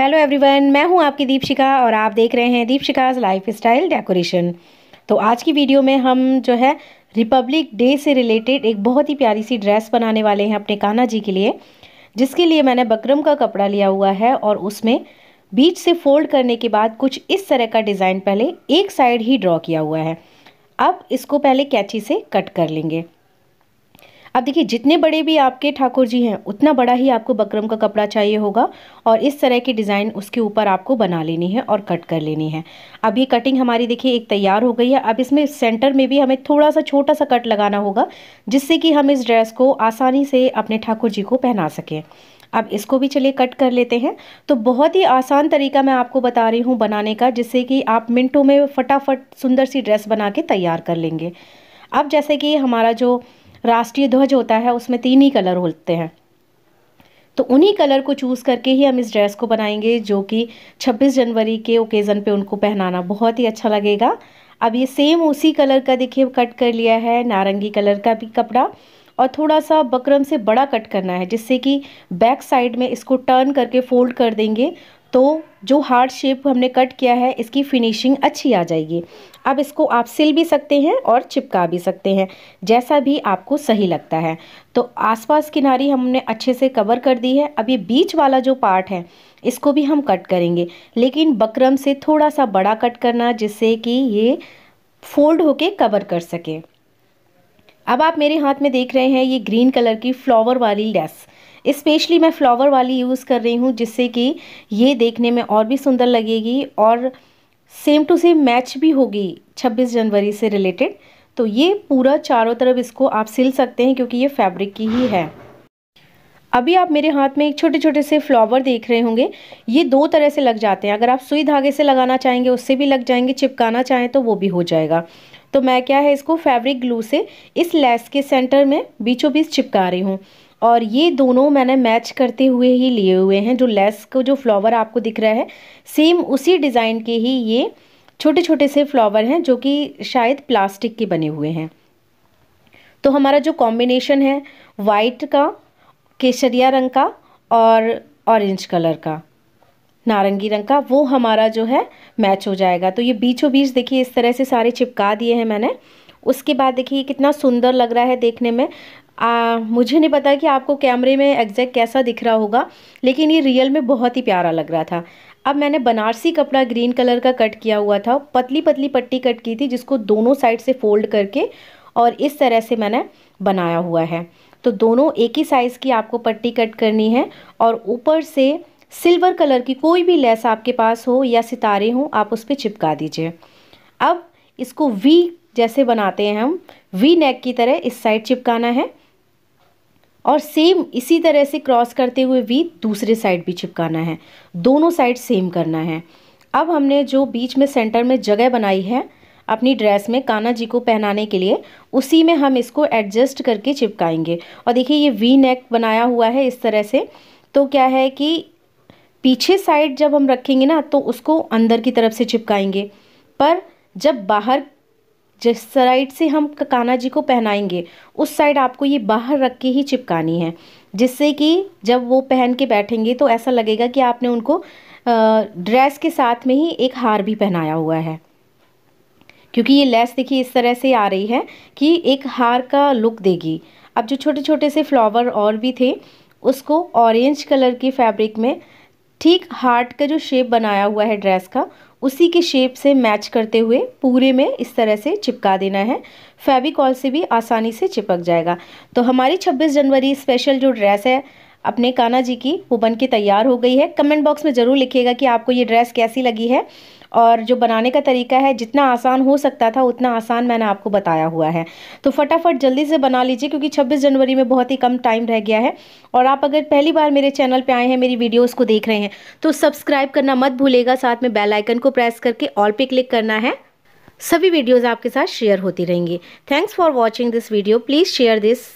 hello everyone मैं हूं आपकी दीपशिका और आप देख रहे हैं दीपशिकाज लाइफ स्टाइल डेकोरेशन तो आज की वीडियो में हम जो है रिपब्लिक डे से रिलेटेड एक बहुत ही प्यारी सी ड्रेस बनाने वाले हैं अपने कान्हा जी के लिए जिसके लिए मैंने बकरम का कपड़ा लिया हुआ है और उसमें बीच से फोल्ड करने के बाद कुछ इस तरह का डिज़ाइन पहले एक साइड ही ड्रॉ किया हुआ है अब इसको पहले कैची से कट कर लेंगे अब देखिए जितने बड़े भी आपके ठाकुर जी हैं उतना बड़ा ही आपको बकरम का कपड़ा चाहिए होगा और इस तरह की डिज़ाइन उसके ऊपर आपको बना लेनी है और कट कर लेनी है अब ये कटिंग हमारी देखिए एक तैयार हो गई है अब इसमें सेंटर में भी हमें थोड़ा सा छोटा सा कट लगाना होगा जिससे कि हम इस ड्रेस को आसानी से अपने ठाकुर जी को पहना सकें अब इसको भी चलिए कट कर लेते हैं तो बहुत ही आसान तरीका मैं आपको बता रही हूँ बनाने का जिससे कि आप मिनटों में फटाफट सुंदर सी ड्रेस बना के तैयार कर लेंगे अब जैसे कि हमारा जो राष्ट्रीय ध्वज होता है उसमें तीन ही कलर होते हैं तो उन्हीं कलर को चूज़ करके ही हम इस ड्रेस को बनाएंगे जो कि 26 जनवरी के ओकेज़न पे उनको पहनाना बहुत ही अच्छा लगेगा अब ये सेम उसी कलर का देखिए कट कर लिया है नारंगी कलर का भी कपड़ा और थोड़ा सा बकरम से बड़ा कट करना है जिससे कि बैक साइड में इसको टर्न करके फोल्ड कर देंगे तो जो हार्ड शेप हमने कट किया है इसकी फिनिशिंग अच्छी आ जाएगी अब इसको आप सिल भी सकते हैं और चिपका भी सकते हैं जैसा भी आपको सही लगता है तो आसपास किनारी हमने अच्छे से कवर कर दी है अब ये बीच वाला जो पार्ट है इसको भी हम कट करेंगे लेकिन बकरम से थोड़ा सा बड़ा कट करना जिससे कि ये फोल्ड होके कवर कर सके अब आप मेरे हाथ में देख रहे हैं ये ग्रीन कलर की फ्लावर वाली लेस इस्पेशली मैं फ्लावर वाली यूज़ कर रही हूँ जिससे कि ये देखने में और भी सुंदर लगेगी और सेम टू सेम मैच भी होगी 26 जनवरी से रिलेटेड तो ये पूरा चारों तरफ इसको आप सिल सकते हैं क्योंकि ये फैब्रिक की ही है अभी आप मेरे हाथ में एक छोटे छोटे से फ्लावर देख रहे होंगे ये दो तरह से लग जाते हैं अगर आप सुई धागे से लगाना चाहेंगे उससे भी लग जाएंगे चिपकाना चाहें तो वो भी हो जाएगा तो मैं क्या है इसको फैब्रिक ग्लू से इस लेस के सेंटर में बीचों बीच चिपका रही हूँ और ये दोनों मैंने मैच करते हुए ही लिए हुए हैं जो लेस को जो फ्लावर आपको दिख रहा है सेम उसी डिज़ाइन के ही ये छोटे छोटे से फ्लावर हैं जो कि शायद प्लास्टिक के बने हुए हैं तो हमारा जो कॉम्बिनेशन है वाइट का केसरिया रंग का और ऑरेंज कलर का नारंगी रंग का वो हमारा जो है मैच हो जाएगा तो ये बीचों बीच देखिए इस तरह से सारे चिपका दिए हैं मैंने उसके बाद देखिए कितना सुंदर लग रहा है देखने में आ, मुझे नहीं पता कि आपको कैमरे में एग्जैक्ट कैसा दिख रहा होगा लेकिन ये रियल में बहुत ही प्यारा लग रहा था अब मैंने बनारसी कपड़ा ग्रीन कलर का कट किया हुआ था पतली पतली पट्टी कट की थी जिसको दोनों साइड से फोल्ड करके और इस तरह से मैंने बनाया हुआ है तो दोनों एक ही साइज़ की आपको पट्टी कट करनी है और ऊपर से सिल्वर कलर की कोई भी लेस आपके पास हो या सितारे हों आप उस पर चिपका दीजिए अब इसको वी जैसे बनाते हैं हम वी नेक की तरह इस साइड चिपकाना है और सेम इसी तरह से क्रॉस करते हुए भी दूसरे साइड भी चिपकाना है दोनों साइड सेम करना है अब हमने जो बीच में सेंटर में जगह बनाई है अपनी ड्रेस में काना जी को पहनाने के लिए उसी में हम इसको एडजस्ट करके चिपकाएंगे और देखिए ये वी नेक बनाया हुआ है इस तरह से तो क्या है कि पीछे साइड जब हम रखेंगे ना तो उसको अंदर की तरफ से चिपकाएंगे पर जब बाहर जिस साइड से हम काना जी को पहनाएंगे उस साइड आपको ये बाहर रख के ही चिपकानी है जिससे कि जब वो पहन के बैठेंगे तो ऐसा लगेगा कि आपने उनको ड्रेस के साथ में ही एक हार भी पहनाया हुआ है क्योंकि ये लेस देखिए इस तरह से आ रही है कि एक हार का लुक देगी अब जो छोटे छोटे से फ्लावर और भी थे उसको ऑरेंज कलर के फैब्रिक में ठीक हार्ट का जो शेप बनाया हुआ है ड्रेस का उसी के शेप से मैच करते हुए पूरे में इस तरह से चिपका देना है फेविकॉल से भी आसानी से चिपक जाएगा तो हमारी 26 जनवरी स्पेशल जो ड्रेस है अपने कान्हा जी की वो बन के तैयार हो गई है कमेंट बॉक्स में ज़रूर लिखिएगा कि आपको ये ड्रेस कैसी लगी है और जो बनाने का तरीका है जितना आसान हो सकता था उतना आसान मैंने आपको बताया हुआ है तो फटाफट जल्दी से बना लीजिए क्योंकि छब्बीस जनवरी में बहुत ही कम टाइम रह गया है और आप अगर पहली बार मेरे चैनल पर आए हैं मेरी वीडियोज़ को देख रहे हैं तो सब्सक्राइब करना मत भूलेगा साथ में बेलाइकन को प्रेस करके ऑल पे क्लिक करना है सभी वीडियोज़ आपके साथ शेयर होती रहेंगी thanks for watching this video please share this